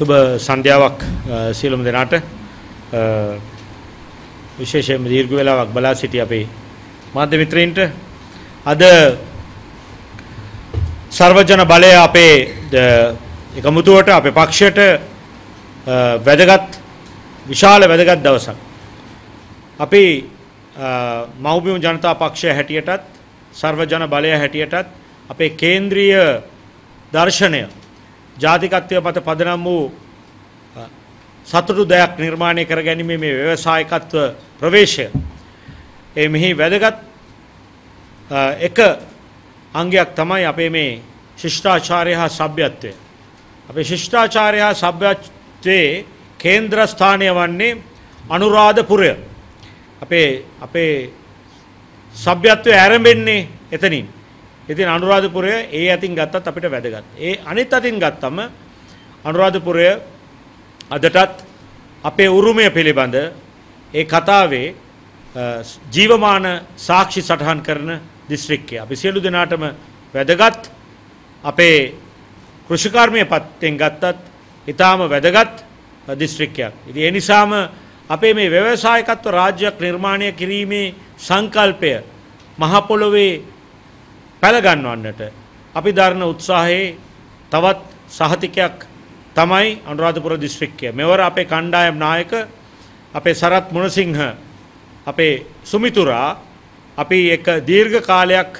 සුබ සන්ධ්‍යාවක් සියලුම දෙනාට විශේෂයෙන්ම දීර්ඝ වේලාවක් බලා සිටි අපේ මාධ්‍ය මිත්‍රයින්ට අද සර්වජන බලය අපේ එකමුතුවට අපේ පක්ෂයට වැදගත් විශාල වැදගත් දවසක්. අපි මෞබිම ජනතා පක්ෂය හැටියටත් සර්වජන බලය හැටියටත් අපේ කේන්ද්‍රීය දර්ශනය ජාතිකත්වය පත පදනම් වූ සතුටු දෙයක් නිර්මාණය කර ගැනීමේ මේ ව්‍යවසායකත්ව ප්‍රවේශය ඒ මෙහි වැදගත් එක අංගයක් තමයි අපේ මේ ශිෂ්ඨාචාරය හා සભ્યත්වය. අපේ ශිෂ්ඨාචාරය හා සભ્યත්වයේ කේන්ද්‍ර ස්ථානය වන්නේ අනුරාධපුරය. අපේ අපේ සભ્યත්වය ආරම්භෙන්නේ එතනින්. ඉතින් අනුරාධපුරය ඒ අතින් ගත්තත් අපිට වැදගත්. ඒ අනිත් අතින් ගත්තම අනුරාධපුරය අදටත් අපේ උරුමය පිළිබඳ ඒ කතාවේ ජීවමාන සාක්ෂි සටහන් කරන දිස්ත්‍රික්කය. අපි සියලු දෙනාටම වැදගත් අපේ කෘෂිකර්මය පත්තෙන් ගත්තත් ඉතාම වැදගත් දිස්ත්‍රික්කයක්. ඉතින් ඒ නිසාම අපේ මේ ව්‍යවසායකත්ව රාජ්‍යයක් නිර්මාණය කිරීමේ සංකල්පය මහ පොළොවේ පැළගන්වන්නට අපි දරණ උත්සාහයේ තවත් සහතිකයක් තමයි අනුරාධපුර දිස්ත්‍රික්කය. මෙවර අපේ කණ්ඩායම් නායක අපේ සරත් මුණසිංහ අපේ සුමිතුරා අපි එක දීර්ඝ කාලයක්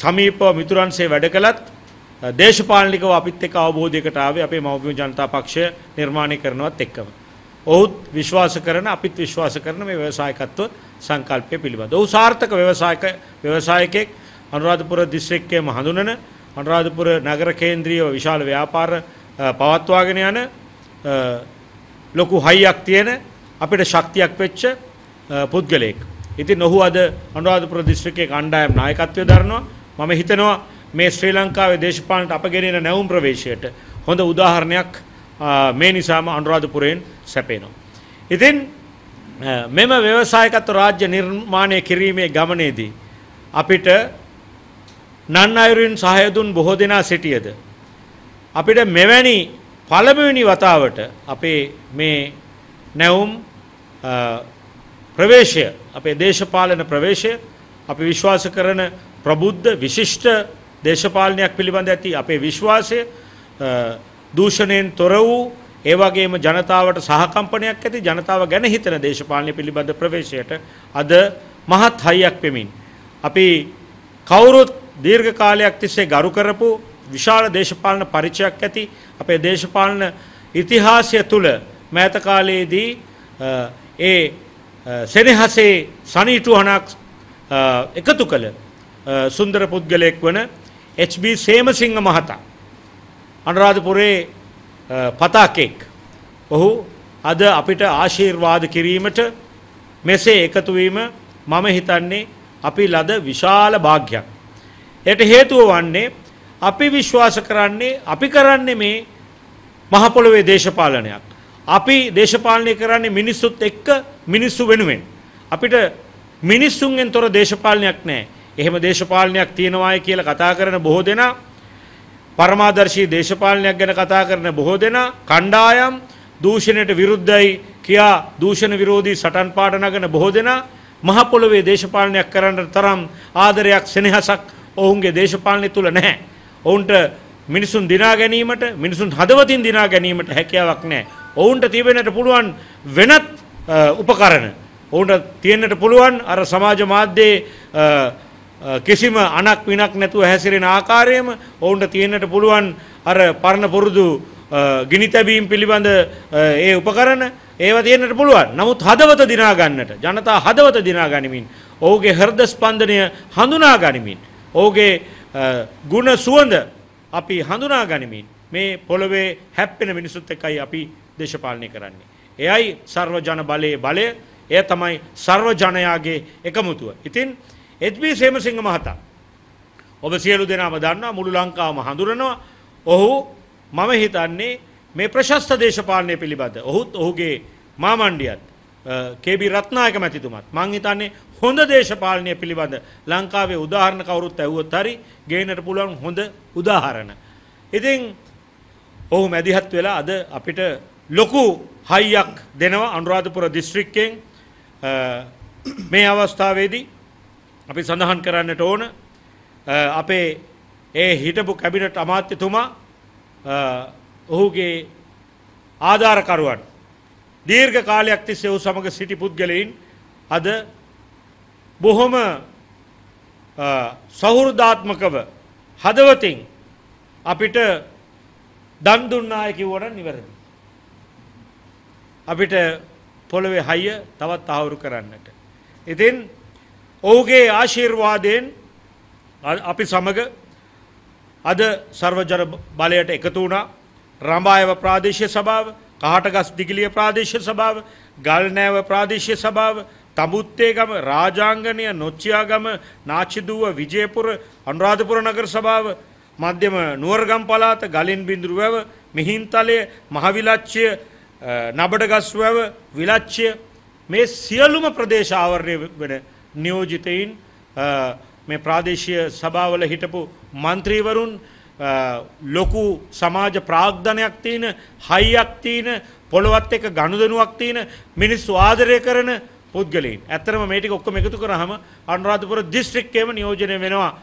සමීපව මිතුරන්සේ වැඩ කළත් දේශපාලනිකව අපිත් එක්ක අවබෝධයකට ආවේ අපේ මව්පිය ජනතා පක්ෂය නිර්මාණය කරනවත් එක්කම. ඔහුත් විශ්වාස කරන අපිත් විශ්වාස කරන මේ ව්‍යවසායකත්ව සංකල්පය පිළිබඳ. ඔහු සාර්ථක ව්‍යවසායක ව්‍යවසායකෙක් අනුරාධපුර දිස්ත්‍රික්කයේම හඳුනන අනුරාධපුර නගර කේන්ද්‍රීය විශාල ව්‍යාපාර පවත්වාගෙන යන ලොකු හයියක් තියෙන අපිට ශක්තියක් වෙච්ච පුද්ගලයෙක්. ඉතින් ඔහු අද අනුරාධපුර දිස්ත්‍රික්කයේ කණ්ඩායම් නායකත්වය දරනවා. මම හිතනවා මේ ශ්‍රී ලංකාවේ දේශපාලනට අපගෙනෙන නැවුම් ප්‍රවේශයට හොඳ උදාහරණයක් මේ නිසාම අනුරාධපුරයෙන් සැපේනවා. ඉතින් මෙම ව්‍යවසායකත්ව රාජ්‍ය නිර්මාණය කිරීමේ ගමනේදී අපිට නන් අයුරින් සහය දුන් බොහෝ දෙනා සිටියද අපිට මෙවැනි පළමුවෙනි වතාවට අපේ මේ නැවුම් ප්‍රවේශය අපේ දේශපාලන ප්‍රවේශය අපි විශ්වාස කරන ප්‍රබුද්ධ විශිෂ්ට දේශපාලනයක් පිළිබඳ ඇති අපේ විශ්වාසය දූෂණයෙන් තොර වූ ඒ වගේම ජනතාවට සහකම්පනයක් ඇති ජනතාව ගැන හිතන දේශපාලනය පිළිබඳ ප්‍රවේශයට අද මහත් හයියක් පෙමින් අපි කවුරුත් දීර්ඝ කාලයක් තිස්සේ ගරු කරපු විශාල දේශපාලන පරිචයක් ඇති අපේ දේශපාලන ඉතිහාසය තුළ මෑත කාලයේදී ඒ සෙනෙහසේ සනීටුහනක් එකතු කළ සුන්දර පුද්ගලයෙක් වන HB සේමසිංහ මහතා අනුරාධපුරේ පතාකෙක් ඔහු අද අපිට ආශිර්වාද කිරීමට මෙසේ එකතු වීම මම හිතන්නේ අපි ලද විශාල භාග්යක් එයට හේතුව වන්නේ අපි විශ්වාස කරන්නේ අපි කරන්නේ මේ මහ පොළොවේ දේශපාලනයක්. අපි දේශපාලනය කරන්නේ මිනිස්සුත් එක්ක මිනිස්සු වෙනුවෙන්. අපිට මිනිස්සුන්ගෙන් තොර දේශපාලනයක් නැහැ. එහෙම දේශපාලනයක් තියෙනවායි කියලා කතා කරන බොහෝ දෙනා පරමාදර්ශී දේශපාලනයක් ගැන කතා කරන බොහෝ දෙනා කණ්ඩායම් දූෂණයට විරුද්ධයි කියා දූෂණ විරෝධී සටන් පාට නගන බොහෝ දෙනා මහ පොළොවේ දේශපාලනයක් කරන්න තරම් ආදරයක් සෙනෙහසක් ඔවුන්ගේ දේශපාලනය තුළ නැහැ. ඔවුන්ට මිනිසුන් දිනා ගැනීමට මිනිසුන් හදවතින් දිනා ගැනීමට හැකියාවක් නැහැ. ඔවුන්ට තිබෙන්නට පුළුවන් වෙනත් උපකරණ. ඔවුන්ට තියෙන්නට පුළුවන් අර සමාජ මාධ්‍යයේ කිසිම අනක් විනක් නැතුව හැසිරෙන ආකාරයම ඔවුන්ට තියෙන්නට පුළුවන් අර පරණ පුරුදු ගිනි තැබීම් පිළිබඳ ඒ උපකරණ ඒවා තියෙන්නට පුළුවන්. නමුත් හදවත දිනා ගන්නට ජනතා හදවත දිනා ගනිමින් ඔහුගේ හෘද ස්පන්දනය හඳුනා ගනිමින් ඔහුගේ ಗುಣ සුවඳ අපි හඳුනා ගනිමින් මේ පොළවේ හැප්පෙන මිනිසුත් එක්කයි අපි දේශපාලනය කරන්නේ. එයයි සර්වජන බලයේ බලය. එය තමයි සර්වජනයාගේ එකමුතුව. ඉතින් එච්.බී. සේමසිංහ මහතා ඔබ සියලු දෙනාම දන්නවා මුළු ලංකාවම හඳුරනවා. ඔහු මම හිතන්නේ මේ ප්‍රශස්ත දේශපාලනය පිළිබඳ ඔහුත් ඔහුගේ මාමණ්ඩියත් කේබි රත්නායක මැතිතුමත් මං හිතන්නේ හොඳ දේශපාලනය පිළිබඳ ලංකාවේ උදාහරණ කවුරුත් ඇහුවොත් හරි ගේන්නට පුළුවන් හොඳ උදාහරණ. ඉතින් ඔහු මැදිහත් වෙලා අද අපිට ලොකු හයියක් දෙනවා අනුරාධපුර දිස්ත්‍රික්කයෙන් මේ අවස්ථාවේදී අපි සඳහන් කරන්නට ඕන අපේ ඒ හිටපු කැබිනට් අමාත්‍යතුමා ඔහුගේ ආධාරකරුවන් දීර්ඝ කාලයක් තිස්සේ ඔහු සමග සිටි පුද්ගලයින් අද බොහොම සෞහෘදාත්මකව හදවතින් අපිට දන් දුන්නාය කිව්වට නිවැරදි. අපිට පොළවේ හයිය තවත් ආවුරු කරන්නට. ඉතින් ඔහුගේ ආශිර්වාදයෙන් අපි සමග අද සර්වජන බලයට එකතු වුණා රඹායව ප්‍රාදේශීය සභාව කහටගස් දිගිලිය ප්‍රාදේශ සභාව, ගල්නෑව ප්‍රාදේශ සභාව, තඹුත්තේගම රාජාංගනය නොච්චයාගම නාචිදුව විජයපුර අනුරාධපුර නගර සභාව මධ්‍යම නුවරගම් පලාත ගලින් බිඳුරු වැව මිහින්තලය මහවිලච්චය නබඩගස් වැව විලච්චය මේ සියලුම ප්‍රදේශ ආවරණය වෙන නියෝජිතයින් මේ ප්‍රාදේශීය සභාවල හිටපු මන්ත්‍රීවරුන් ලොකු සමාජ ප්‍රාග්ධනයක් තියෙන හයියක් තියෙන පොළොවත් එක ගනුදනුවක් තියෙන මිනිස්සු ආදරය කරන පුද්ගලයින්. ඇත්තරම මේ ටික ඔක්කොම එකතු කරාම අනුරාධපුර දිස්ත්‍රික්කයේම නියෝජනය වෙනවා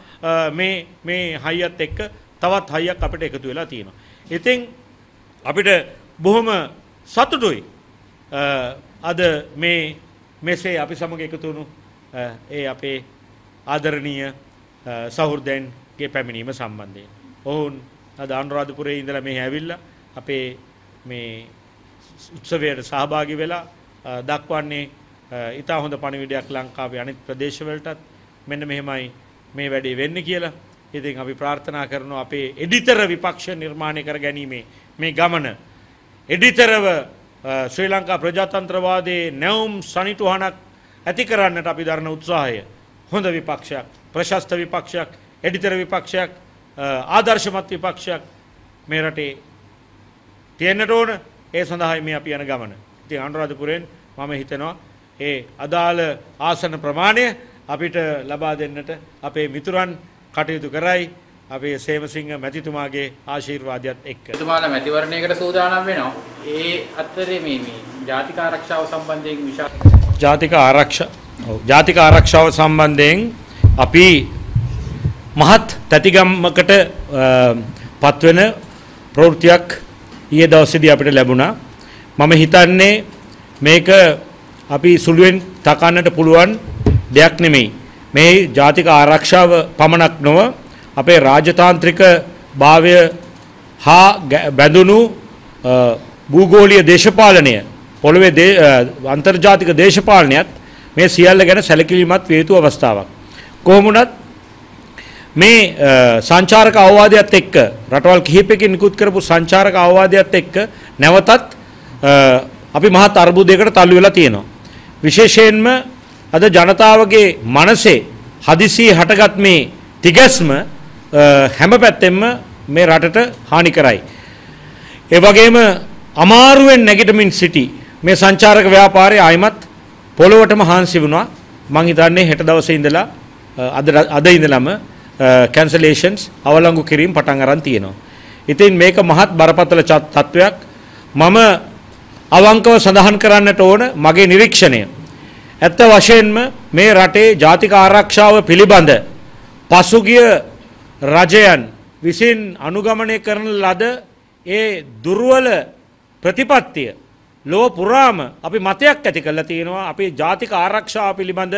මේ මේ හයියත් එක්ක තවත් හයියක් අපිට එකතු වෙලා තියෙනවා. ඉතින් අපිට බොහොම සතුටුයි අද මේ මෙසේ අපි සමග එකතු වුණු ඒ අපේ ආදරණීය සහෘදයන්ගේ පැමිණීම සම්බන්ධයෙන් ඔවුන් අද අනුරාධපුරයේ ඉඳලා මෙහි ඇවිල්ලා අපේ මේ උත්සවයට සහභාගි වෙලා දක්වන්නේ ඉතා හොඳ පණිවිඩයක් ලංකාවේ අනිත් ප්‍රදේශවලටත් මෙන්න මෙහෙමයි මේ වැඩේ වෙන්නේ කියලා. ඉතින් අපි ප්‍රාර්ථනා කරනවා අපේ එඩිතර විපක්ෂ නිර්මාණය කර ගැනීමේ මේ ගමන එඩිතරව ශ්‍රී ලංකා ප්‍රජාතන්ත්‍රවාදයේ නැවුම් සනිටුහනක් ඇති කරන්නට අපි දරන උත්සාහය හොඳ විපක්ෂයක් ප්‍රශස්ත විපක්ෂයක් එඩිතර විපක්ෂයක් ආදර්ශමත් විපක්ෂයක් මේ රටේ තියෙන්නට ඕන ඒ සඳහායි මේ අපි යන ගමන. ඉතින් අනුරාධපුරයෙන් මම හිතනවා ඒ අදාළ ආසන ප්‍රමාණය අපිට ලබා දෙන්නට අපේ මිතුරන් කටයුතු කරයි අපේ සේමසිංහ මැතිතුමාගේ ආශීර්වාදයත් එක්ක. එතුමාලා මැතිවරණයකට සූදානම් වෙනවා. ඒ අතරේ මේ මේ ජාතික ආරක්ෂාව සම්බන්ධයෙන් විශාල ජාතික ආරක්ෂා ජාතික ආරක්ෂාව සම්බන්ධයෙන් අපි මහත් තැතිගම්මකට පත්වෙන ප්‍රවෘතියක් ඊයේ දවසේදී අපිට ලැබුණා. මම හිතන්නේ මේක අපි සුළුවෙන් තකන්නට පුළුවන් දෙයක් නෙමෙයි. මේ ජාතික ආරක්ෂාව පමණක් නොව අපේ රාජතාන්ත්‍රික භාවය හා බැඳුණු භූගෝලීය දේශපාලනය පොළොවේ අන්තර්ජාතික දේශපාලනයත් මේ සියල්ල ගැන සැලකිලිමත් විය යුතු අවස්ථාවක්. කොහොමුණත් මේ සංචාරක අවවාදයත් එක්ක රටවල් කිහිපයකින් නිකුත් කරපු සංචාරක අවවාදයත් එක්ක නැවතත් අපි මහත් අර්බුදයකට තල්ලු වෙලා තියෙනවා. විශේෂයෙන්ම අද ජනතාවගේ මනසේ හදිසියේ හටගත් මේ තිගැස්ම හැම පැත්තෙම මේ රටට හානි කරයි. ඒ වගේම අමාරුවෙන් නැගිටමින් සිටි මේ සංචාරක ව්‍යාපාරය ආයිමත් පොළොවටම හාන්සි වුණා. මං හිතන්නේ හෙට දවසේ ඉඳලා අද අද ඉඳලම කැන්සලේෂන්ස් uh, අවලංගු කිරීම පටන් අරන් තියෙනවා. ඉතින් මේක මහත් බරපතල තත්වයක්. මම අවංකව සඳහන් කරන්නට ඕන මගේ නිරීක්ෂණය. ඇත්ත වශයෙන්ම මේ රටේ ජාතික ආරක්ෂාව පිළිබඳ පසුගිය රජයන් විසින් අනුගමනය කරන ලද ඒ දුර්වල ප්‍රතිපත්තිය ලෝ පුරාම අපි මතයක් ඇති කරලා තියෙනවා අපි ජාතික ආරක්ෂාව පිළිබඳ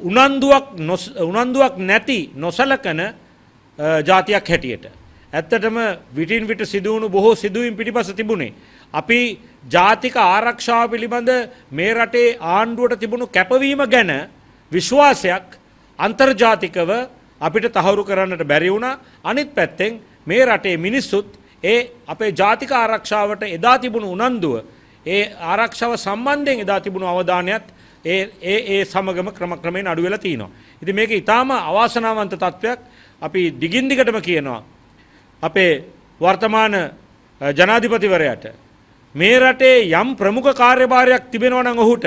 උනන්දුවක් උනන්දුවක් නැති නොසලකන ජාතියක් හැටියට. ඇත්තටම විටින් විට සිදුවුණු බොහෝ සිදුවීම් පිටිපස තිබුණේ. අපි ජාතික ආරක්ෂාව පිළිබඳ මේ රටේ ආණ්ඩුවට තිබුණු කැපවීම ගැන විශ්වාසයක් අන්තර්ජාතිකව අපිට තහවුරු කරන්නට බැරි වුණා. අනිත් පැත්තෙන් මේ රටේ මිනිස්සුත් ඒ අපේ ජාතික ආරක්ෂාවට එදා තිබුණු උනන්දුව ඒ ආරක්ෂාව සම්බන්ධයෙන් එදා තිබුණු අවධානයත් ඒ ඒ ඒ සමගම ක්‍රම ක්‍රමයෙන් අඩු වෙලා තියෙනවා. ඉතින් මේක ඊටාම අවාසනාවන්ත තත්වයක් අපි දිගින් දිගටම කියනවා. අපේ වර්තමාන ජනාධිපතිවරයාට මේ රටේ යම් ප්‍රමුඛ කාර්යභාරයක් තිබෙනවා නම් ඔහුට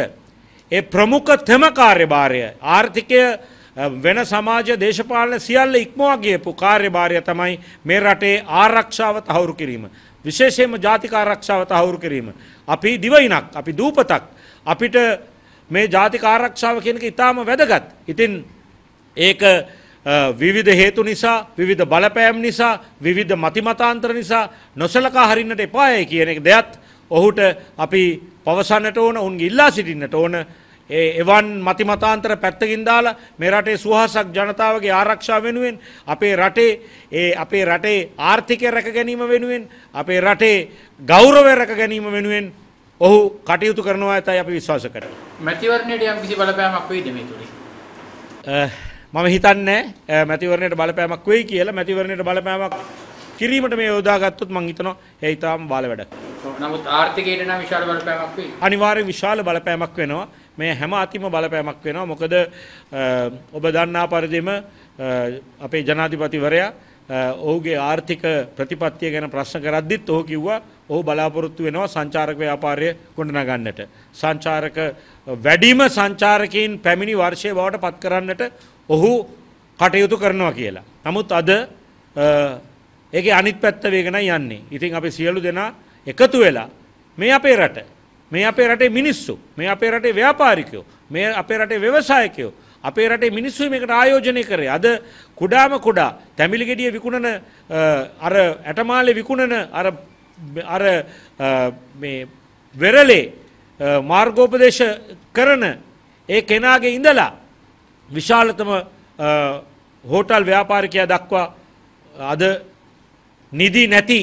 ඒ ප්‍රමුඛතම කාර්යභාරය ආර්ථිකය වෙන සමාජ දේශපාලන සියල්ල ඉක්මවා ගියපු කාර්යභාරය තමයි මේ රටේ ආරක්ෂාව තහවුරු කිරීම. විශේෂයෙන්ම ජාතික ආරක්ෂාව තහවුරු කිරීම. අපි දිවයිනක්, අපි දූපතක්. අපිට මේ ජාතික ආරක්ෂාව කියන එක ඉතාම වැදගත්. ඉතින් ඒක විවිධ හේතු නිසා විවිධ බලපෑම් නිසා විවිධ මතිමතාන්තර නිසා නොසලකා හරින්නට එපායයි කියන එක දෙයත් ඔහුට අපි පවසන්නට ඕන උන්ගේ ඉල්ලා සිටින්නට ඕන ඒ එවන් මතිමතාන්තර පැත්තකින් දාලා මේ රටේ සුවහසක් ජනතාවගේ ආරක්ෂා වෙනුවෙන් අපේ රටේ ඒ අපේ රටේ ආර්ථිකය රැක ගැනීම වෙනුවෙන් අපේ රටේ ගෞරවය රැක ගැනීම වෙනුවෙන් ඔහු කටයුතු කරනවා ඇතයි අපි විශ්වාස කරන. මැතිවරණයට යම් කිසි බලපෑමක් වෙයිද මේ තුලින්? මම හිතන්නේ මැතිවරණයට බලපෑමක් වෙයි කියලා මැතිවරණයට බලපෑමක් කිරීමට මේ යොදාගත්තොත් මම හිතනවා ඒ ඊටාම් බාල වැඩක්. නමුත් ආර්ථිකයට නම් විශාල බලපෑමක් වෙයි. අනිවාර්ය විශාල බලපෑමක් වෙනවා. මේ හැම අතිම බලපෑමක් වෙනවා. මොකද ඔබ දන්නා පරිදිම අපේ ජනාධිපතිවරයා ඔහුගේ ආර්ථික ප්‍රතිපත්තිය ගැන ප්‍රශ්න කරද්දිත් ඔහු කිව්වා ඔහු බලාපොරොත්තු වෙනවා සංචාරක ව්‍යාපාරය ගොඩනගන්නට. සංචාරක වැඩිම සංචාරකයින් පැමිණි වර්ෂය බවට පත් කරන්නට ඔහු කටයුතු කරනවා කියලා. නමුත් අද ඒකේ අනිත් පැත්ත වේගෙනයි යන්නේ. ඉතින් අපි සියලු දෙනා එකතු වෙලා මේ අපේ රට, මේ අපේ රටේ මිනිස්සු, මේ අපේ රටේ ව්‍යාපාරිකයෝ, මේ අපේ රටේ ව්‍යවසායකයෝ අපේ රටේ මිනිස්සු මේකට ආයෝජනය කරේ. අද කුඩාම කුඩා තැමිලි ගෙඩිය විකුණන අර ඇටමාලේ විකුණන අර අර මේ වෙරළේ මාර්ගෝපදේශ කරන ඒ කෙනාගේ ඉඳලා විශාලතම හෝටල් ව්‍යාපාරිකයා දක්වා අද නිදි නැති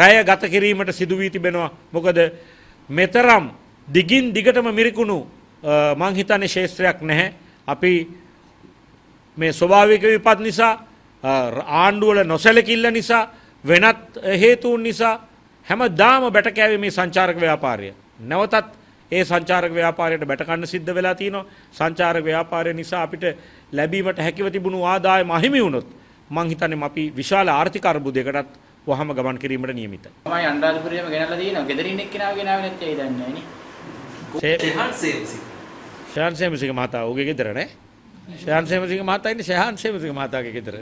රැය ගත කිරීමට සිදු වී තිබෙනවා මොකද මෙතරම් දිගින් දිගටම මිරිකුණු මං හිතන්නේ ශේත්‍රයක් නැහැ අපි මේ ස්වභාවික විපත් නිසා ආණ්ඩුවල නොසැලකිල්ල නිසා වෙනත් හේතුන් නිසා හැම දාම බැටකෑවේ මේ සංචාරක ව්‍යාපාරය. නැවතත් ඒ සංචාරක ව්‍යාපාරයට බැටකන්න සිද්ධ වෙලා තියෙනවා සංචාරක ව්‍යාපාරය නිසා අපිට ලැබීමට හැකිව තිබුණු ආදායම අහිමි වුණොත් මං හිතන්නේ අපි විශාල ආර්ථික අර්බුදයකටත් වහම ගමන් කිරීමට නියමිතයි. තමයි අන්ඩාලපුරියම ගෙනල්ලා තියෙනවා. ගෙදරින් එක්කෙනා ගෙනාවේ නැත්තේ ඒ දන්නේ නැහැ නේ. සේන් සේම්සික මහතා ඔහුගේ ගෙදර නේ? ශයන් සේමසිංහ මහතා ඉන්නේ ශයන් සේමසිංහ මහතාගේ ගෙදර.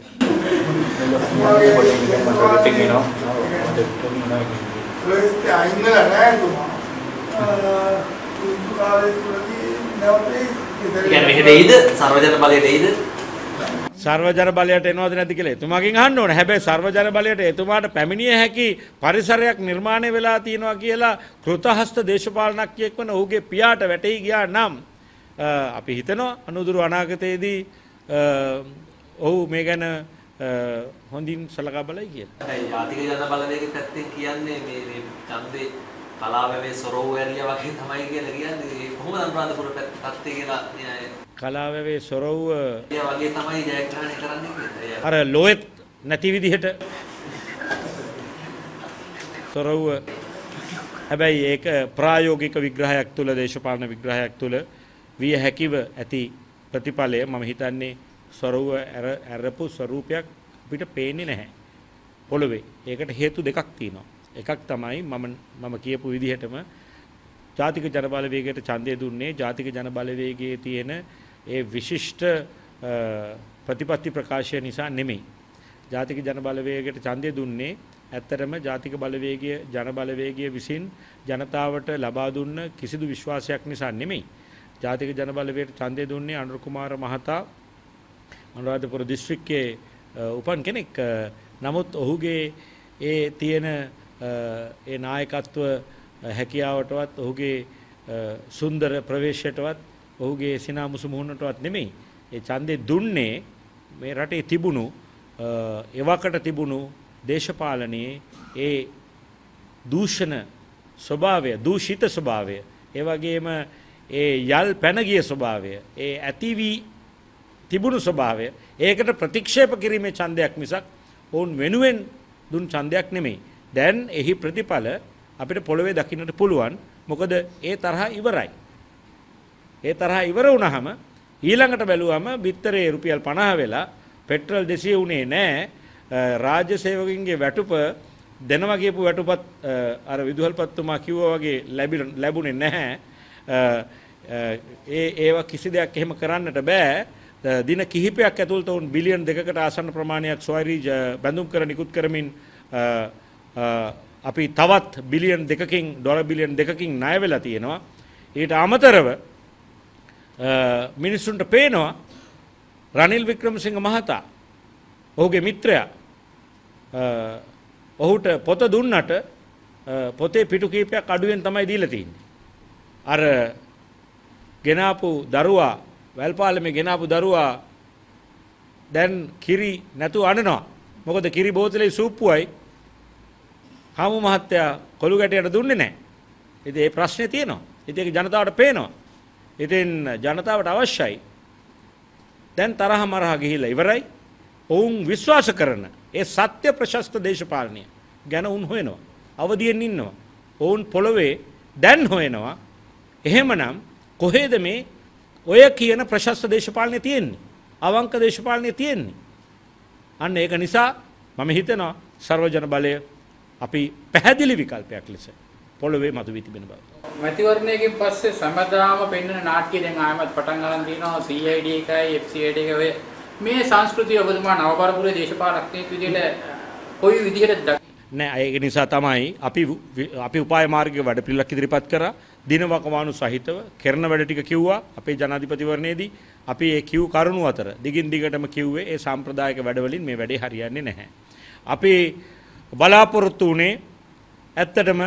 සර්වජන බලයට එනවද නැද්ද කියලා එතුමාගෙන් අහන්න ඕන. හැබැයි සර්වජන බලයට එතුමාට පැමිණිය හැකි පරිසරයක් නිර්මාණය වෙලා තියෙනවා කියලා කෘතහස්ත දේශපාලනඥයෙක් වන ඔහුගේ පියාට වැටෙයි ගියා නම් අපි හිතනවා අනුදුරු අනාගතයේදී ඔහු මේ ගැන හොඳින් සලකා බලයි කියලා. දැන් ආතික ජන බලවේග පැත්තෙන් කියන්නේ මේ මේ ඡන්දේ කලාවේ සොරවුවැරිය වගේ තමයි කියලා කියන්නේ. කොහොමද අනුරාධපුර පැත්තේ කියලා කලාවේ සොරවුව වගේ තමයි ජයග්‍රහණය කරන්නේ කියලා. අර ලෝෙත් නැති විදිහට සොරවුව හැබැයි ඒක ප්‍රායෝගික විග්‍රහයක් තුළ දේශපාලන විග්‍රහයක් තුළ විය හැකිව ඇති ප්‍රතිඵලය මම හිතන්නේ ස්වරූප ඇරපු ස්වරූපයක් අපිට පේන්නේ නැහැ පොළවේ. ඒකට හේතු දෙකක් තියෙනවා. එකක් තමයි මම මම කියපු විදිහටම ජාතික ජනබලවේගයට ඡන්දය දුන්නේ ජාතික ජනබලවේගයේ තියෙන ඒ විශිෂ්ට ප්‍රතිපත්ති ප්‍රකාශය නිසා නෙමෙයි. ජාතික ජනබලවේගයට ඡන්දය දුන්නේ ඇත්තටම ජාතික බලවේගය ජනබලවේගය විසින් ජනතාවට ලබා දුන්න කිසිදු විශ්වාසයක් නිසා නෙමෙයි. ජාතික ජනබලවේට ඡන්දය දුන්නේ අනුර කුමාර මහතා අනුරාධපුර දිස්ත්‍රික්කයේ උපන් කෙනෙක්. නමුත් ඔහුගේ ඒ තියෙන ඒ නායකත්ව හැකියාවටවත් ඔහුගේ සුන්දර ප්‍රවේශයටවත් ඔහුගේ සිනාමුසු මුහුණටවත් නෙමෙයි. ඒ ඡන්දේ දුන්නේ මේ රටේ තිබුණු එවකට තිබුණු දේශපාලනයේ ඒ දූෂණ ස්වභාවය, දූෂිත ස්වභාවය, ඒ වගේම ඒ යල් පැන ගිය ස්වභාවය, ඒ ඇති වී තිබුණු ස්වභාවය ඒකට ප්‍රතික්ෂේප කිරීමේ ඡන්දයක් මිසක් ඔවුන් වෙනුවෙන් දුන් ඡන්දයක් නෙමෙයි. දැන් එහි ප්‍රතිඵල අපිට පොළවේ දකින්නට පුළුවන්. මොකද ඒ තරහා ඉවරයි. ඒ තරහා ඉවර වුණාම ඊළඟට බැලුවම බිත්තරේ රුපියල් 50 වෙලා පෙට්‍රල් 200 උනේ නැහැ. රාජ්‍ය සේවකින්ගේ වැටුප දෙනවා කියපු වැටුපත් අර විදුහල්පත්තුමා කිව්වා වගේ ලැබුණේ නැහැ. ඒ ඒව කිසි දෙයක් එහෙම කරන්නට බෑ. දින කිහිපයක් ඇතුළත උන් බිලියන් දෙකකට ආසන්න ප්‍රමාණයක් සොයරි බැඳුම් කර නිකුත් කරමින් අපි තවත් බිලියන් දෙකකින් ඩොල බිලියන් දෙකකින් ණය වෙලා තියෙනවා. ඊට අමතරව මිනිස්සුන්ට පේනවා රනිල් වික්‍රමසිංහ මහතා ඔහුගේ මිත්‍රයා ඔහුට පොත දුන්නට පොතේ පිටු කීපයක් අඩුවෙන් තමයි දීලා තින්නේ. අර ගෙනාපු දරුවා වැල්පාලමේ ගෙනාපු දරුවා දැන් කිරි නැතු අනනවා. මොකද කිරි බෝතලේ සූප්පුවයි හාමු මහත්තයා කොළු ගැටයට දුන්නේ නැහැ. ඉතින් ඒ ප්‍රශ්නේ තියෙනවා. ඉතින් ඒක ජනතාවට පේනවා. ඉතින් ජනතාවට අවශ්‍යයි. දැන් තරහ මරහ ගිහිල්ලා ඉවරයි. ඔවුන් විශ්වාස කරන ඒ සත්‍ය ප්‍රශස්ත දේශපාලනය ගැන උන් හොයනවා. අවදියෙන් ඉන්නවා. ඔවුන් පොළොවේ දැන් හොයනවා එහෙමනම් කොහේද මේ ඔය කියන ප්‍රශස්ත දේශපාලනය තියෙන්නේ? අවංක දේශපාලනය තියෙන්නේ. අන්න ඒක නිසා මම හිතනවා සර්වජන බලය අපි පැහැදිලි විකල්පයක් ලෙස පොළොවේ මතුවී තිබෙන බව. මැතිවරණයකින් පස්සේ සමදාම පෙන්වන නාට්‍ය දැන් ආයමත් පටන් ගන්න තියෙනවා CID එකයි FCID එක ඔය මේ සංස්කෘතිය ඔබතුමා නවපරපුරේ දේශපාලනඥයෙක් විදිහට කොයි විදිහට නෑ ඒක නිසා තමයි අපි අපි උපාය මාර්ගයේ වැඩ පිළිලක් ඉදිරිපත් කරා දිනවකවානු සහිතව කරන වැඩ ටික කිව්වා අපේ ජනාධිපතිවරණයේදී අපි ඒ කිව් කරුණු අතර දිගින් දිගටම කිව්වේ ඒ සාම්ප්‍රදායික වැඩවලින් මේ වැඩේ හරියන්නේ නැහැ. අපි බලාපොරොත්තු වුණේ ඇත්තටම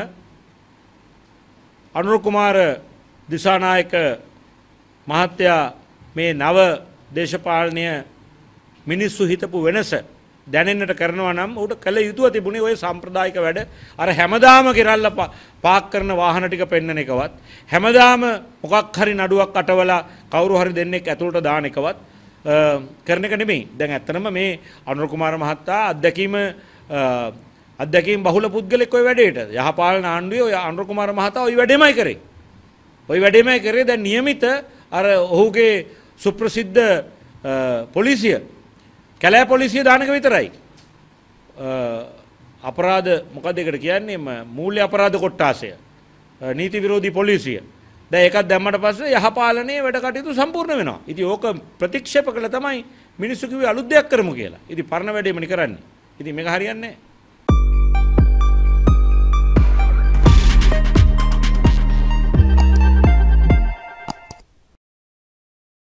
අනුර කුමාර දිසානායක මහත්තයා මේ නව දේශපාලනය මිනිස්සු හිතපු වෙනස දැනෙන්නට කරනවා නම් ඌට කළ යුතුව තිබුණේ ওই සම්ප්‍රදායික වැඩ අර හැමදාම ගෙරල්ල පාක් කරන වාහන ටික පෙන්වන එකවත් හැමදාම මොකක් හරි නඩුවක් අටවලා කවුරු හරි දෙන්නෙක් ඇතුළට දාන එකවත් කරන එක නෙමෙයි. දැන් ඇත්තනම මේ අනුර කුමාර මහතා අත්දැකීම අත්දැකීම් බහුල පුද්ගලෙක් ඔය වැඩේට යහපාලන ආණ්ඩුවේ ඔය අනුර කුමාර මහතා ওই වැඩේමයි කරේ. ওই වැඩේමයි කරේ දැන් નિયમિત අර ඔහුගේ සුප්‍රසිද්ධ පොලිසිය කැලෑ පොලිසිය දානක විතරයි. අපරාධ මොකද එකට කියන්නේ මූල්‍ය අපරාධ කොට්ටාසය. නීති විරෝධී පොලිසිය. දැන් ඒකත් දැම්මට පස්සේ යහපාලනයේ වැඩ කටයුතු සම්පූර්ණ වෙනවා. ඉතින් ඕක ප්‍රතික්ෂේප කළ තමයි මිනිස්සු කිව්වේ අලුත් දෙයක් කරමු කියලා. ඉතින් පරණ වැඩේමනි කරන්නේ. ඉතින් මේක හරියන්නේ නැහැ.